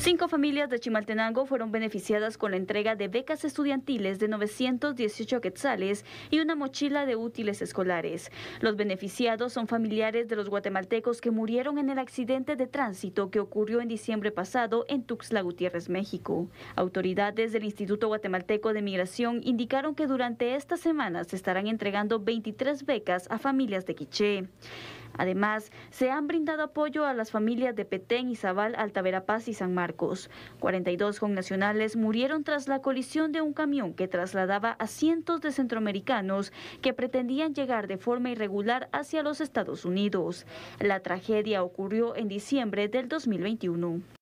Cinco familias de Chimaltenango fueron beneficiadas con la entrega de becas estudiantiles de 918 quetzales y una mochila de útiles escolares. Los beneficiados son familiares de los guatemaltecos que murieron en el accidente de tránsito que ocurrió en diciembre pasado en Tuxtla Gutiérrez, México. Autoridades del Instituto Guatemalteco de Migración indicaron que durante esta semana se estarán entregando 23 becas a familias de Quiché. Además, se han brindado apoyo a las familias de Petén, Izabal, Altaverapaz y San Marcos. 42 connacionales murieron tras la colisión de un camión que trasladaba a cientos de centroamericanos que pretendían llegar de forma irregular hacia los Estados Unidos. La tragedia ocurrió en diciembre del 2021.